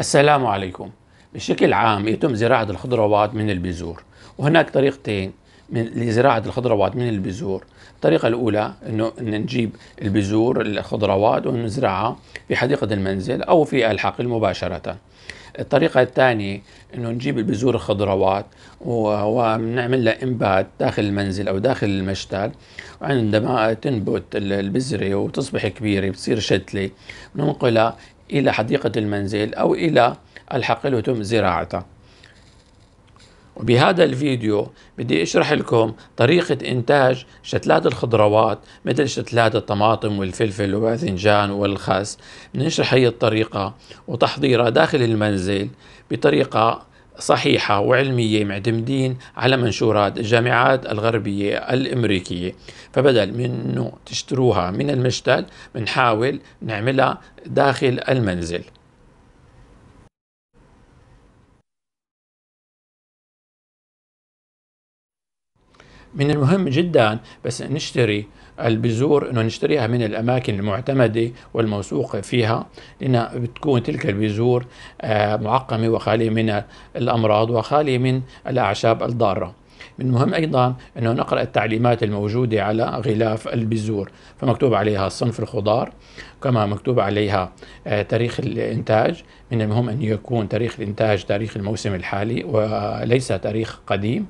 السلام عليكم بشكل عام يتم زراعة الخضروات من البذور وهناك طريقتين من لزراعة الخضروات من البذور الطريقة الأولى أنه إن نجيب البذور الخضروات ونزرعها في حديقة المنزل أو في الحقل مباشرة الطريقة الثانية أنه نجيب البذور الخضروات ونعمل لها إنبات داخل المنزل أو داخل المشتل وعندما تنبت البذرة وتصبح كبيرة بتصير شتلة ننقلها إلى حديقة المنزل أو إلى الحقل وتم زراعته وبهذا الفيديو بدي اشرح لكم طريقة انتاج شتلات الخضروات مثل شتلات الطماطم والفلفل والباذنجان والخس بنشرح هي الطريقة وتحضيرها داخل المنزل بطريقة صحيحة وعلمية معتمدين على منشورات الجامعات الغربية الأمريكية فبدل من تشتروها من المشتل بنحاول نعملها داخل المنزل من المهم جدا بس نشتري البذور انه نشتريها من الاماكن المعتمده والموثوق فيها لان بتكون تلك البذور آه، معقمه وخاليه من الامراض وخاليه من الاعشاب الضاره. من المهم ايضا انه نقرا التعليمات الموجوده على غلاف البذور فمكتوب عليها صنف الخضار كما مكتوب عليها آه، تاريخ الانتاج من المهم ان يكون تاريخ الانتاج تاريخ الموسم الحالي وليس تاريخ قديم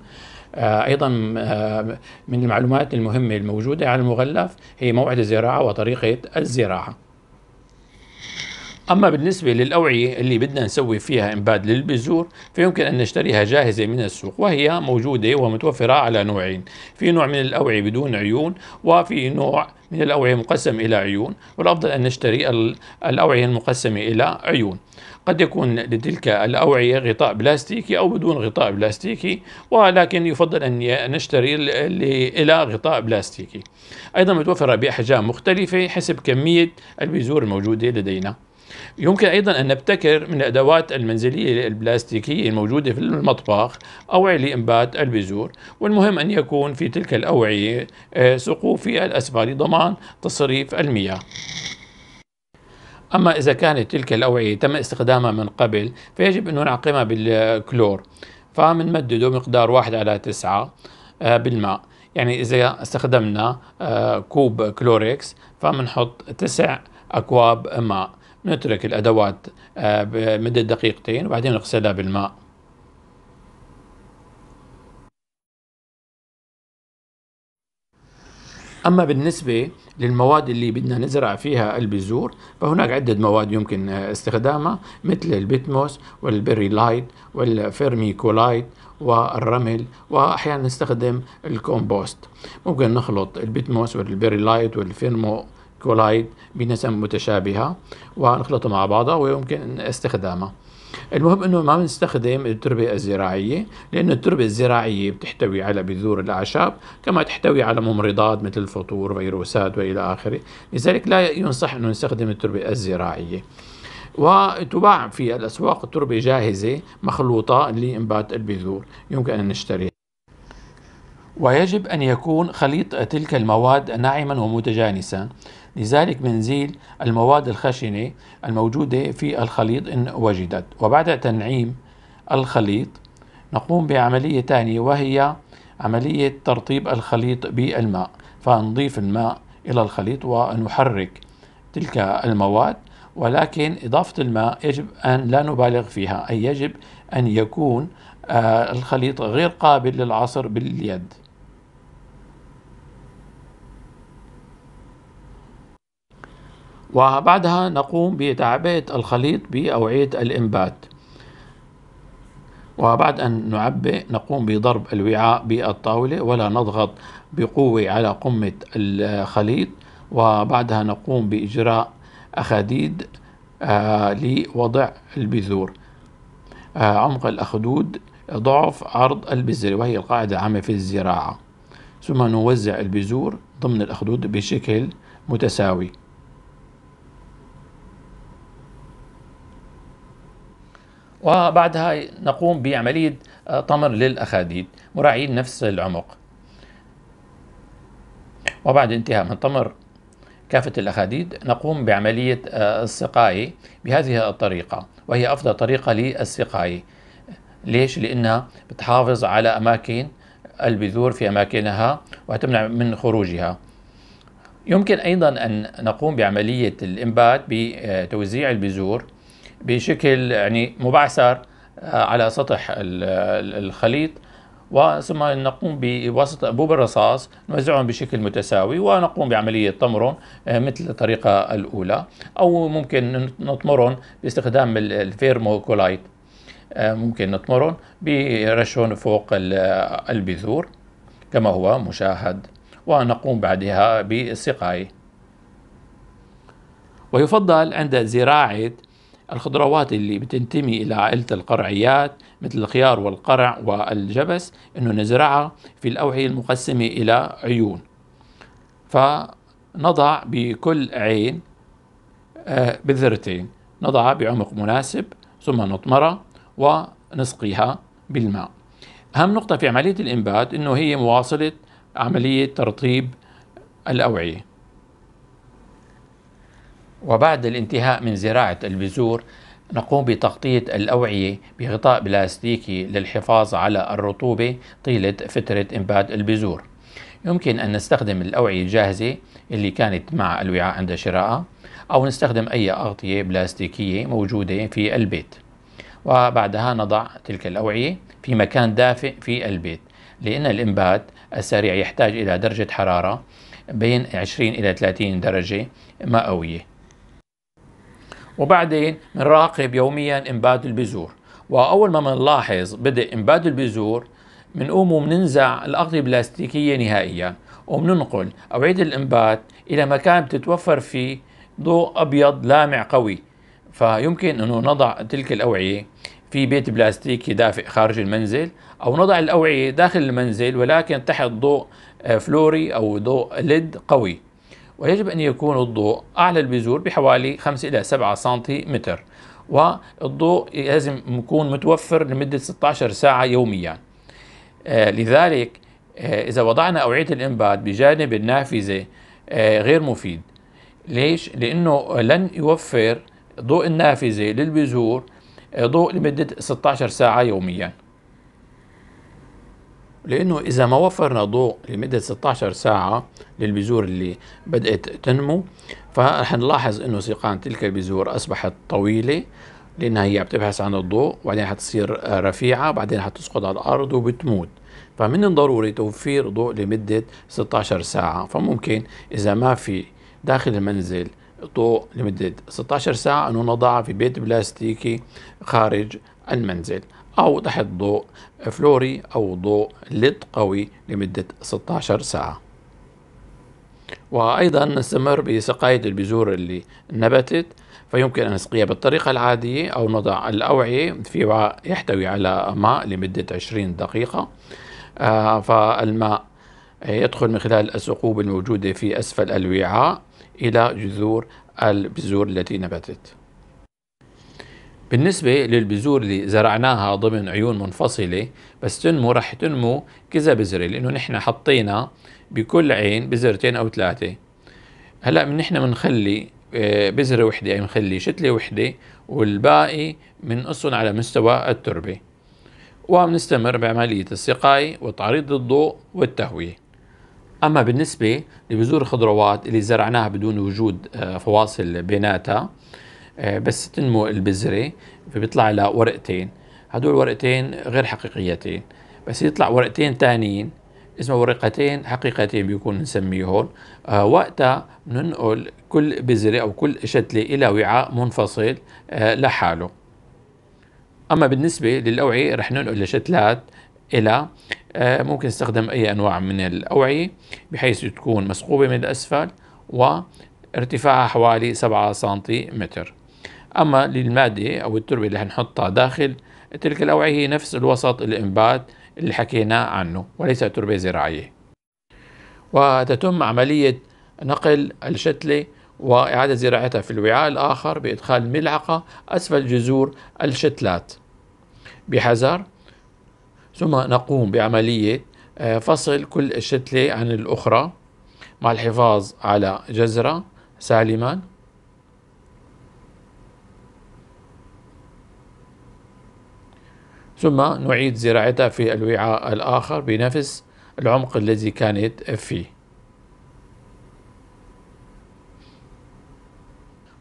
آه، أيضا آه، من المعلومات المهمة الموجودة على المغلف هي موعد الزراعة وطريقة الزراعة أما بالنسبة للأوعية اللي بدنا نسوي فيها إنباد للبذور فيمكن أن نشتريها جاهزة من السوق وهي موجودة ومتوفرة على نوعين في نوع من الأوعية بدون عيون وفي نوع من الأوعية مقسم إلى عيون والأفضل أن نشتري الأوعية المقسمة إلى عيون قد يكون لتلك الأوعية غطاء بلاستيكي أو بدون غطاء بلاستيكي ولكن يفضل أن نشتري إلى غطاء بلاستيكي أيضا متوفرة بأحجام مختلفة حسب كمية البذور الموجودة لدينا يمكن أيضا أن نبتكر من الأدوات المنزلية البلاستيكية الموجودة في المطبخ أوعية لإنبات البذور والمهم أن يكون في تلك الأوعية آه، سقوف في الأسفل لضمان تصريف المياه أما إذا كانت تلك الأوعية تم استخدامها من قبل فيجب أن نعقمها بالكلور فمنمدده مقدار واحد على تسعة آه، بالماء يعني إذا استخدمنا آه، كوب كلوريكس فمنحط تسع أكواب ماء نترك الأدوات آه، مدة دقيقتين وبعدين نغسلها بالماء أما بالنسبة للمواد اللي بدنا نزرع فيها البذور فهناك عدة مواد يمكن آه، استخدامها مثل البيتموس والبريلايت والفيرميكولايت والرمل وأحيانا نستخدم الكومبوست ممكن نخلط البيتموس والبريلايت والفيرمو كولايد بنسم متشابهة ونخلطه مع بعضها ويمكن استخدامها المهم انه ما بنستخدم التربه الزراعيه لانه التربه الزراعيه بتحتوي على بذور الاعشاب كما تحتوي على ممرضات مثل الفطور وفيروسات والى اخره لذلك لا ينصح انه نستخدم التربه الزراعيه وتباع في الاسواق تربه جاهزه مخلوطه لانبات البذور يمكن ان نشتريها ويجب أن يكون خليط تلك المواد ناعما ومتجانسا لذلك منزيل المواد الخشنة الموجودة في الخليط إن وجدت وبعد تنعيم الخليط نقوم بعملية ثانية وهي عملية ترطيب الخليط بالماء فنضيف الماء إلى الخليط ونحرك تلك المواد ولكن إضافة الماء يجب أن لا نبالغ فيها أي يجب أن يكون آه، الخليط غير قابل للعصر باليد وبعدها نقوم بتعبئة الخليط بأوعية الإنبات وبعد أن نعبئ نقوم بضرب الوعاء بالطاولة ولا نضغط بقوة على قمة الخليط وبعدها نقوم بإجراء أخاديد آه، لوضع البذور آه، عمق الأخدود ضعف عرض البذرة وهي القاعدة العامة في الزراعة ثم نوزع البذور ضمن الأخدود بشكل متساوي وبعدها نقوم بعملية طمر آه، للأخاديد مراعين نفس العمق وبعد انتهاء من طمر كافة الأخاديد نقوم بعملية آه، السقاية بهذه الطريقة وهي أفضل طريقة للسقاية ليش؟ لأنها بتحافظ على أماكن البذور في أماكنها وتمنع من خروجها يمكن أيضا أن نقوم بعملية الإنبات بتوزيع البذور بشكل يعني مبعثر آه، على سطح الخليط وثم نقوم بواسطة أنبوب الرصاص نوزعهم بشكل متساوي ونقوم بعملية طمرهم آه، مثل الطريقة الأولى أو ممكن نطمرهم باستخدام الفيرموكولايت آه، ممكن نطمرهم برشهم فوق البذور كما هو مشاهد ونقوم بعدها بالسقاية ويفضل عند زراعة الخضروات اللي بتنتمي إلى عائلة القرعيات مثل الخيار والقرع والجبس أنه نزرعها في الأوعية المقسمة إلى عيون فنضع بكل عين آه، بذرتين نضعها بعمق مناسب ثم نطمرها ونسقيها بالماء أهم نقطة في عملية الإنبات أنه هي مواصلة عملية ترطيب الأوعية وبعد الانتهاء من زراعة البذور نقوم بتغطية الأوعية بغطاء بلاستيكي للحفاظ على الرطوبة طيلة فترة إنبات البذور يمكن أن نستخدم الأوعية الجاهزة اللي كانت مع الوعاء عند شرائها أو نستخدم أي أغطية بلاستيكية موجودة في البيت وبعدها نضع تلك الأوعية في مكان دافئ في البيت لأن الإنبات السريع يحتاج إلى درجة حرارة بين 20 إلى 30 درجة مئوية وبعدين بنراقب يوميا انباد البذور واول ما بنلاحظ بدء انباد البذور بنقوم وبننزع الاغطيه البلاستيكيه نهائيا وبننقل اوعيه الانبات الى مكان بتتوفر فيه ضوء ابيض لامع قوي فيمكن انه نضع تلك الاوعيه في بيت بلاستيكي دافئ خارج المنزل او نضع الاوعيه داخل المنزل ولكن تحت ضوء آه، فلوري او ضوء ليد قوي ويجب أن يكون الضوء أعلى البذور بحوالي 5 إلى 7 سنتيمتر والضوء لازم يكون متوفر لمدة 16 ساعة يوميا آه، لذلك آه، إذا وضعنا أوعية الإنبات بجانب النافذة آه، غير مفيد ليش؟ لأنه لن يوفر ضوء النافذة للبذور ضوء لمدة 16 ساعة يومياً لانه اذا ما وفرنا ضوء لمده 16 ساعه للبذور اللي بدات تنمو فرح نلاحظ انه سيقان تلك البذور اصبحت طويله لانها هي بتبحث عن الضوء وبعدين حتصير رفيعه وبعدين حتسقط على الارض وبتموت فمن الضروري توفير ضوء لمده 16 ساعه فممكن اذا ما في داخل المنزل ضوء لمده 16 ساعه انه نضعها في بيت بلاستيكي خارج المنزل أو تحت ضوء فلوري أو ضوء ليد قوي لمدة 16 ساعة وأيضا نستمر بسقاية البذور اللي نبتت فيمكن أن نسقيها بالطريقة العادية أو نضع الأوعية في وعاء يحتوي على ماء لمدة 20 دقيقة آه، فالماء يدخل من خلال الثقوب الموجودة في أسفل الوعاء إلى جذور البذور التي نبتت بالنسبة للبذور اللي زرعناها ضمن عيون منفصلة بس تنمو رح تنمو كذا بذرة لأنه نحن حطينا بكل عين بذرتين أو ثلاثة هلا من نحن بنخلي آه، بذرة وحدة يعني بنخلي شتلة وحدة والباقي بنقصهم على مستوى التربة وبنستمر بعملية السقاية وتعريض الضوء والتهوية أما بالنسبة لبذور الخضروات اللي زرعناها بدون وجود آه، فواصل بيناتها آه، بس تنمو البذره فبيطلع لها ورقتين هدول ورقتين غير حقيقيتين بس يطلع ورقتين تانيين اسمه ورقتين حقيقتين بيكون نسميهم آه وقتها بننقل كل بذرة أو كل شتلة إلى وعاء منفصل آه لحاله أما بالنسبة للأوعية رح ننقل لشتلات إلى آه ممكن نستخدم أي أنواع من الأوعية بحيث تكون مثقوبة من الأسفل وارتفاعها حوالي 7 سنتيمتر أما للمادة أو التربة اللي حنحطها داخل تلك الأوعية هي نفس الوسط الإنبات اللي حكينا عنه وليس تربة زراعية وتتم عملية نقل الشتلة وإعادة زراعتها في الوعاء الآخر بإدخال ملعقة أسفل جذور الشتلات بحذر ثم نقوم بعملية آه، فصل كل الشتلة عن الأخرى مع الحفاظ على جزرة سالما ثم نعيد زراعتها في الوعاء الآخر بنفس العمق الذي كانت فيه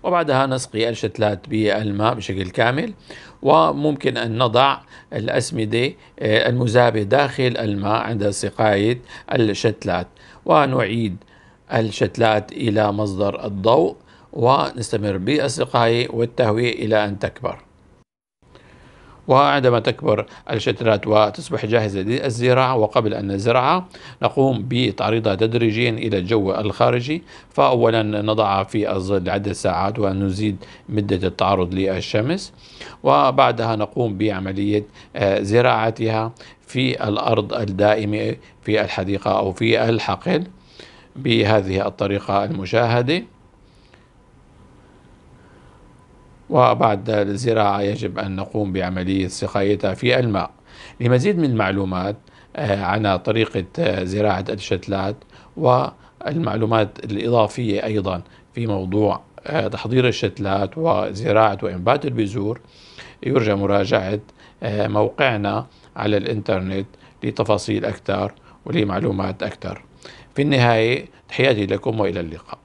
وبعدها نسقي الشتلات بالماء بشكل كامل وممكن أن نضع الأسمدة آه، المذابة داخل الماء عند سقاية الشتلات ونعيد الشتلات إلى مصدر الضوء ونستمر بالسقاية والتهوية إلى أن تكبر وعندما تكبر الشتلات وتصبح جاهزة للزراعة وقبل أن نزرعها نقوم بتعريضها تدريجيا إلى الجو الخارجي فأولا نضعها في الظل عدة ساعات ونزيد مدة التعرض للشمس وبعدها نقوم بعملية آه، زراعتها في الأرض الدائمة في الحديقة أو في الحقل بهذه الطريقة المشاهدة وبعد الزراعة يجب أن نقوم بعملية سقايتها في الماء لمزيد من المعلومات آه، عن طريقة آه، زراعة الشتلات والمعلومات الإضافية أيضا في موضوع آه، تحضير الشتلات وزراعة وإنبات البذور يرجى مراجعة موقعنا على الإنترنت لتفاصيل أكثر ولمعلومات أكثر في النهاية تحياتي لكم وإلى اللقاء